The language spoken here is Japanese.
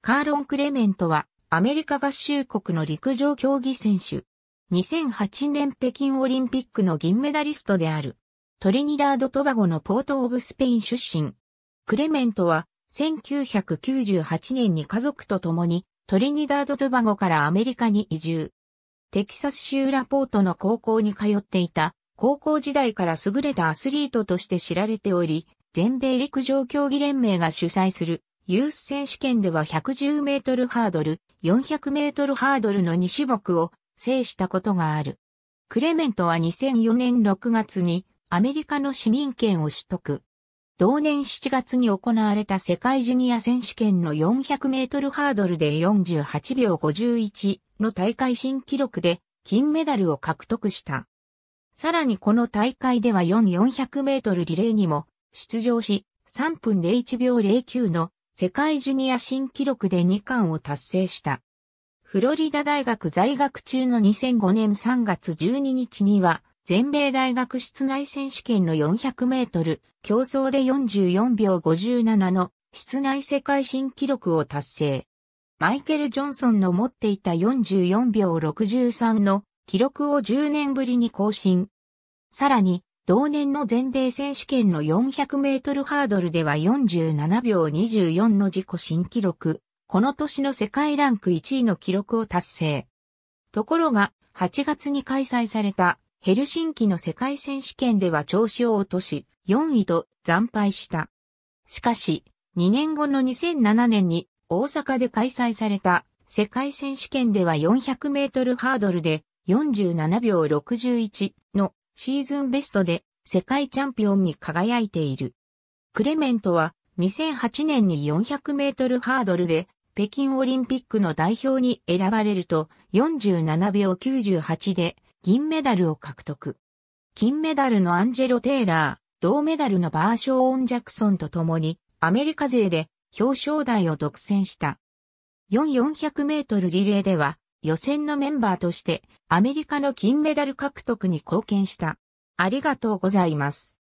カーロン・クレメントはアメリカ合衆国の陸上競技選手。2008年北京オリンピックの銀メダリストである。トリニダード・トバゴのポート・オブ・スペイン出身。クレメントは1998年に家族と共にトリニダード・トバゴからアメリカに移住。テキサス州ラポートの高校に通っていた高校時代から優れたアスリートとして知られており、全米陸上競技連盟が主催するユース選手権では110メートルハードル、400メートルハードルの2種目を制したことがある。クレメントは2004年6月にアメリカの市民権を取得。同年7月に行われた世界ジュニア選手権の400メートルハードルで48秒51の大会新記録で金メダルを獲得した。さらにこの大会では4 400メートルリレーにも出場し3分01秒09の世界ジュニア新記録で2冠を達成した。フロリダ大学在学中の2005年3月12日には、全米大学室内選手権の400メートル、競争で44秒57の室内世界新記録を達成。マイケル・ジョンソンの持っていた44秒63の記録を10年ぶりに更新。さらに、同年の全米選手権の400メートルハードルでは47秒24の自己新記録、この年の世界ランク1位の記録を達成。ところが、8月に開催されたヘルシンキの世界選手権では調子を落とし、4位と惨敗した。しかし、2年後の2007年に大阪で開催された世界選手権では400メートルハードルで47秒61のシーズンベストで世界チャンピオンに輝いている。クレメントは2008年に400メートルハードルで北京オリンピックの代表に選ばれると47秒98で銀メダルを獲得。金メダルのアンジェロ・テイラー、銅メダルのバーショー・オン・ジャクソンと共にアメリカ勢で表彰台を独占した。4400メートルリレーでは予選のメンバーとしてアメリカの金メダル獲得に貢献した。ありがとうございます。